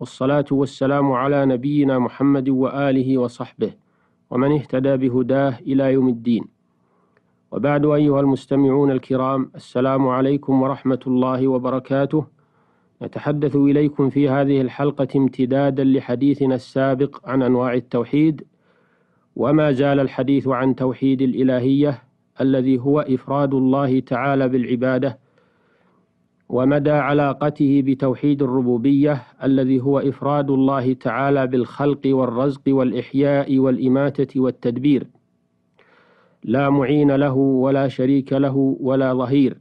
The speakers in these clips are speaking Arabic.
والصلاة والسلام على نبينا محمد وآله وصحبه ومن اهتدى بهداه إلى يوم الدين وبعد أيها المستمعون الكرام السلام عليكم ورحمة الله وبركاته نتحدث إليكم في هذه الحلقة امتدادا لحديثنا السابق عن أنواع التوحيد وما زال الحديث عن توحيد الإلهية الذي هو إفراد الله تعالى بالعبادة ومدى علاقته بتوحيد الربوبية الذي هو إفراد الله تعالى بالخلق والرزق والإحياء والإماتة والتدبير لا معين له ولا شريك له ولا ظهير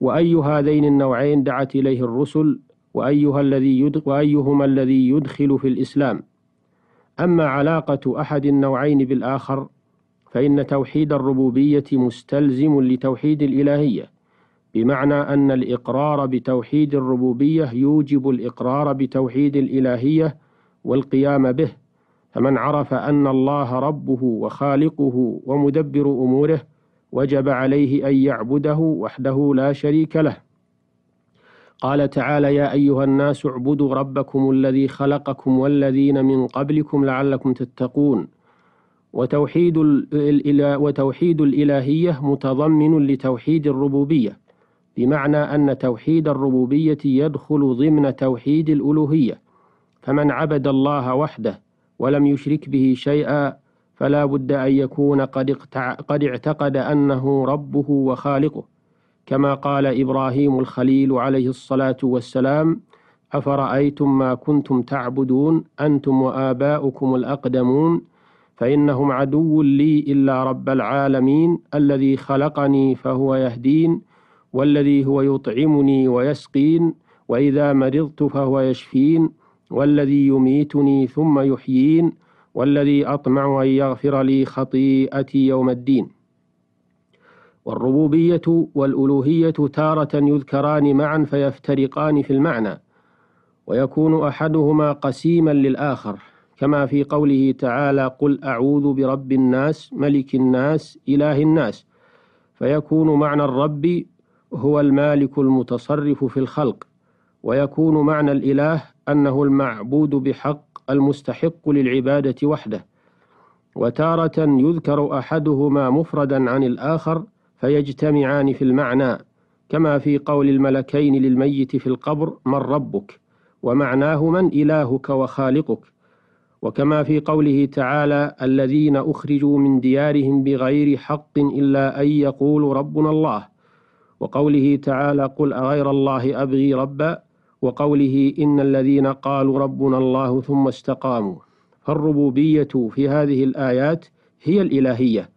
وأي هذين النوعين دعت إليه الرسل وأيها الذي وأيهما الذي يدخل في الإسلام أما علاقة أحد النوعين بالآخر فإن توحيد الربوبية مستلزم لتوحيد الإلهية بمعنى أن الإقرار بتوحيد الربوبية يوجب الإقرار بتوحيد الإلهية والقيام به فمن عرف أن الله ربه وخالقه ومدبر أموره وجب عليه أن يعبده وحده لا شريك له قال تعالى يا أيها الناس اعبدوا ربكم الذي خلقكم والذين من قبلكم لعلكم تتقون وتوحيد, وتوحيد الإلهية متضمن لتوحيد الربوبية بمعنى أن توحيد الربوبية يدخل ضمن توحيد الألوهية فمن عبد الله وحده ولم يشرك به شيئا فلا بد أن يكون قد, قد اعتقد أنه ربه وخالقه كما قال إبراهيم الخليل عليه الصلاة والسلام أفرأيتم ما كنتم تعبدون أنتم وآباؤكم الأقدمون فإنهم عدو لي إلا رب العالمين الذي خلقني فهو يهدين والذي هو يطعمني ويسقين وإذا مرضت فهو يشفين والذي يميتني ثم يحيين والذي أطمع أن يغفر لي خطيئتي يوم الدين والربوبية والألوهية تارة يذكران معا فيفترقان في المعنى ويكون أحدهما قسيما للآخر كما في قوله تعالى قل أعوذ برب الناس ملك الناس إله الناس فيكون معنى الرب هو المالك المتصرف في الخلق ويكون معنى الإله أنه المعبود بحق المستحق للعبادة وحده وتارة يذكر أحدهما مفردا عن الآخر فيجتمعان في المعنى كما في قول الملكين للميت في القبر من ربك ومعناه من إلهك وخالقك وكما في قوله تعالى الذين أخرجوا من ديارهم بغير حق إلا أن يقولوا ربنا الله وقوله تعالى قل أغير الله أبغي ربا وقوله إن الذين قالوا ربنا الله ثم استقاموا فالربوبية في هذه الآيات هي الإلهية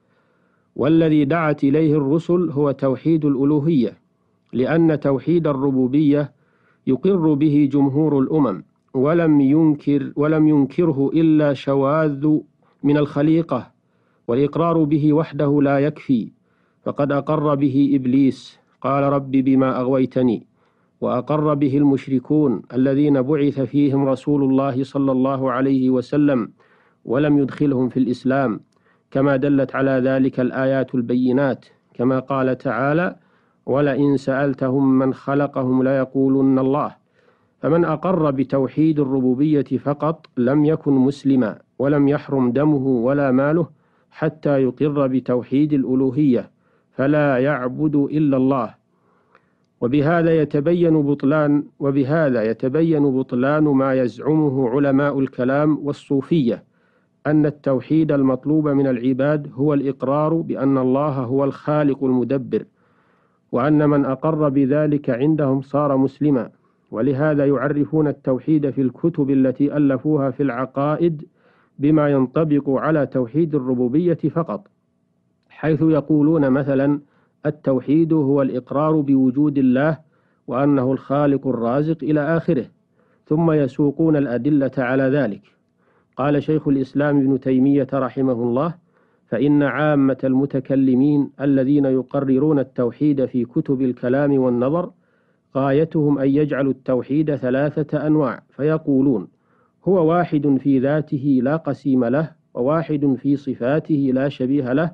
والذي دعت إليه الرسل هو توحيد الألوهية لأن توحيد الربوبية يقر به جمهور الأمم ولم ينكر ولم ينكره إلا شواذ من الخليقة والإقرار به وحده لا يكفي فقد أقر به إبليس قال رب بما أغويتني وأقر به المشركون الذين بعث فيهم رسول الله صلى الله عليه وسلم ولم يدخلهم في الإسلام كما دلت على ذلك الآيات البينات كما قال تعالى ولئن سألتهم من خلقهم ليقولن الله فمن أقر بتوحيد الربوبية فقط لم يكن مسلما ولم يحرم دمه ولا ماله حتى يقر بتوحيد الألوهية فلا يعبد إلا الله وبهذا يتبين بطلان وبهذا يتبين بطلان ما يزعمه علماء الكلام والصوفية أن التوحيد المطلوب من العباد هو الإقرار بأن الله هو الخالق المدبر وأن من أقر بذلك عندهم صار مسلما ولهذا يعرفون التوحيد في الكتب التي ألفوها في العقائد بما ينطبق على توحيد الربوبية فقط حيث يقولون مثلا التوحيد هو الإقرار بوجود الله وأنه الخالق الرازق إلى آخره ثم يسوقون الأدلة على ذلك قال شيخ الإسلام ابن تيمية رحمه الله فإن عامة المتكلمين الذين يقررون التوحيد في كتب الكلام والنظر غايتهم أن يجعلوا التوحيد ثلاثة أنواع فيقولون هو واحد في ذاته لا قسيم له وواحد في صفاته لا شبيه له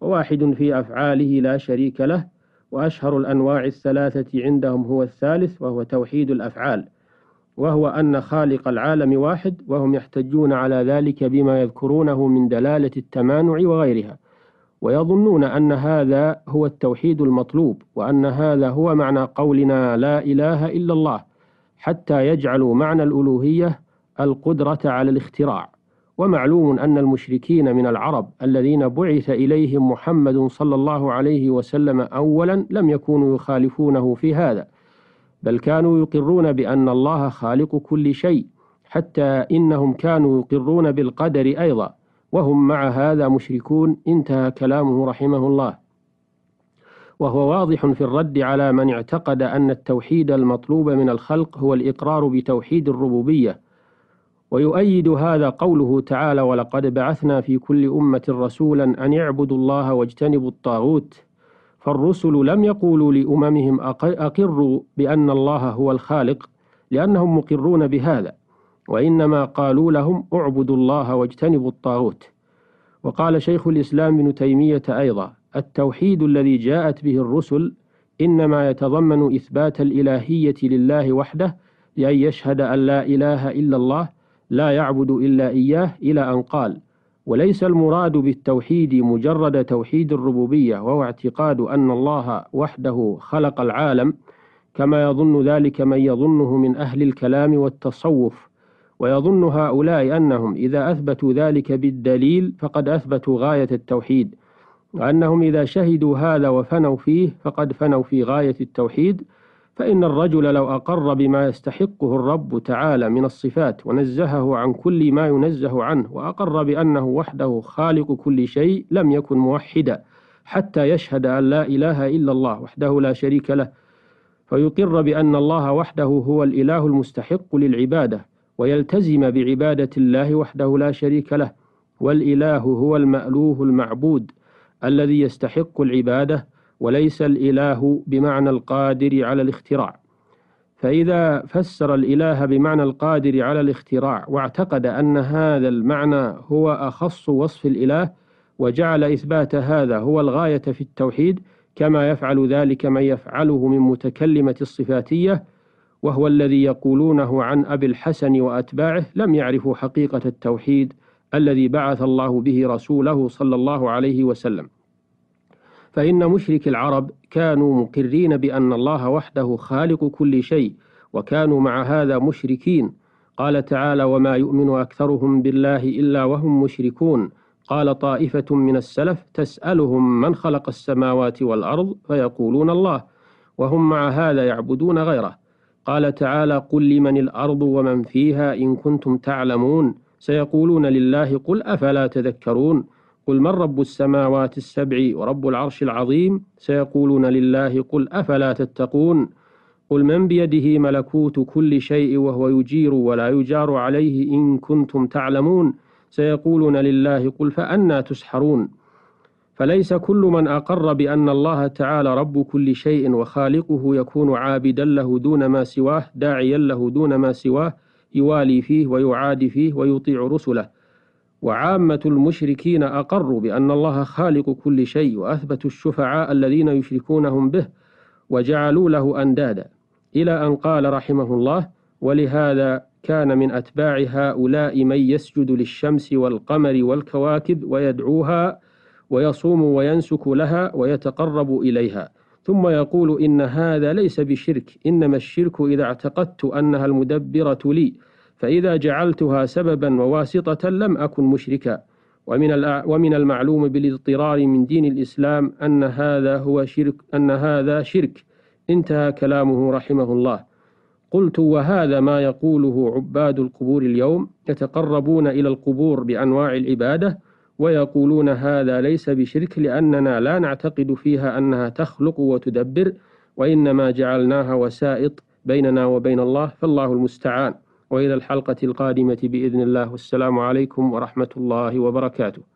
وواحد في أفعاله لا شريك له وأشهر الأنواع الثلاثة عندهم هو الثالث وهو توحيد الأفعال وهو أن خالق العالم واحد وهم يحتجون على ذلك بما يذكرونه من دلالة التمانع وغيرها ويظنون أن هذا هو التوحيد المطلوب وأن هذا هو معنى قولنا لا إله إلا الله حتى يجعلوا معنى الألوهية القدرة على الاختراع ومعلوم أن المشركين من العرب الذين بعث إليهم محمد صلى الله عليه وسلم أولا لم يكونوا يخالفونه في هذا بل كانوا يقرون بأن الله خالق كل شيء حتى إنهم كانوا يقرون بالقدر أيضا وهم مع هذا مشركون انتهى كلامه رحمه الله وهو واضح في الرد على من اعتقد أن التوحيد المطلوب من الخلق هو الإقرار بتوحيد الربوبية ويؤيد هذا قوله تعالى ولقد بعثنا في كل أمة رسولا أن يعبدوا الله واجتنبوا الطاغوت فالرسل لم يقولوا لأممهم أقروا بأن الله هو الخالق لأنهم مقرون بهذا وإنما قالوا لهم اعبدوا الله واجتنبوا الطاغوت وقال شيخ الإسلام ابن تيمية أيضا التوحيد الذي جاءت به الرسل إنما يتضمن إثبات الإلهية لله وحده لأن يشهد أن لا إله إلا الله لا يعبد إلا إياه إلى أن قال وليس المراد بالتوحيد مجرد توحيد الربوبية وهو اعتقاد أن الله وحده خلق العالم كما يظن ذلك من يظنه من أهل الكلام والتصوف ويظن هؤلاء أنهم إذا أثبتوا ذلك بالدليل فقد أثبتوا غاية التوحيد وأنهم إذا شهدوا هذا وفنوا فيه فقد فنوا في غاية التوحيد فإن الرجل لو أقر بما يستحقه الرب تعالى من الصفات ونزهه عن كل ما ينزه عنه وأقر بأنه وحده خالق كل شيء لم يكن موحدا حتى يشهد أن لا إله إلا الله وحده لا شريك له فيقر بأن الله وحده هو الإله المستحق للعبادة ويلتزم بعبادة الله وحده لا شريك له والإله هو المألوه المعبود الذي يستحق العبادة وليس الإله بمعنى القادر على الاختراع فإذا فسر الإله بمعنى القادر على الاختراع واعتقد أن هذا المعنى هو أخص وصف الإله وجعل إثبات هذا هو الغاية في التوحيد كما يفعل ذلك من يفعله من متكلمة الصفاتية وهو الذي يقولونه عن أبي الحسن وأتباعه لم يعرفوا حقيقة التوحيد الذي بعث الله به رسوله صلى الله عليه وسلم فإن مشرك العرب كانوا مقرين بأن الله وحده خالق كل شيء وكانوا مع هذا مشركين قال تعالى وما يؤمن أكثرهم بالله إلا وهم مشركون قال طائفة من السلف تسألهم من خلق السماوات والأرض فيقولون الله وهم مع هذا يعبدون غيره قال تعالى قل لمن الأرض ومن فيها إن كنتم تعلمون سيقولون لله قل أفلا تذكرون قل من رب السماوات السبع ورب العرش العظيم سيقولون لله قل أفلا تتقون قل من بيده ملكوت كل شيء وهو يجير ولا يجار عليه إن كنتم تعلمون سيقولون لله قل فأنا تسحرون فليس كل من أقر بأن الله تعالى رب كل شيء وخالقه يكون عابدا له دون ما سواه داعيا له دون ما سواه يوالي فيه ويعادي فيه ويطيع رسله وعامة المشركين أقروا بأن الله خالق كل شيء وأثبتوا الشفعاء الذين يشركونهم به وجعلوا له أندادا إلى أن قال رحمه الله ولهذا كان من أتباع هؤلاء من يسجد للشمس والقمر والكواكب ويدعوها ويصوم وينسك لها ويتقرب إليها ثم يقول إن هذا ليس بشرك إنما الشرك إذا اعتقدت أنها المدبرة لي فإذا جعلتها سببا وواسطة لم أكن مشركا ومن ومن المعلوم بالاضطرار من دين الإسلام أن هذا هو شرك أن هذا شرك انتهى كلامه رحمه الله قلت وهذا ما يقوله عباد القبور اليوم يتقربون إلى القبور بأنواع العبادة ويقولون هذا ليس بشرك لأننا لا نعتقد فيها أنها تخلق وتدبر وإنما جعلناها وسائط بيننا وبين الله فالله المستعان وإلى الحلقة القادمة بإذن الله والسلام عليكم ورحمة الله وبركاته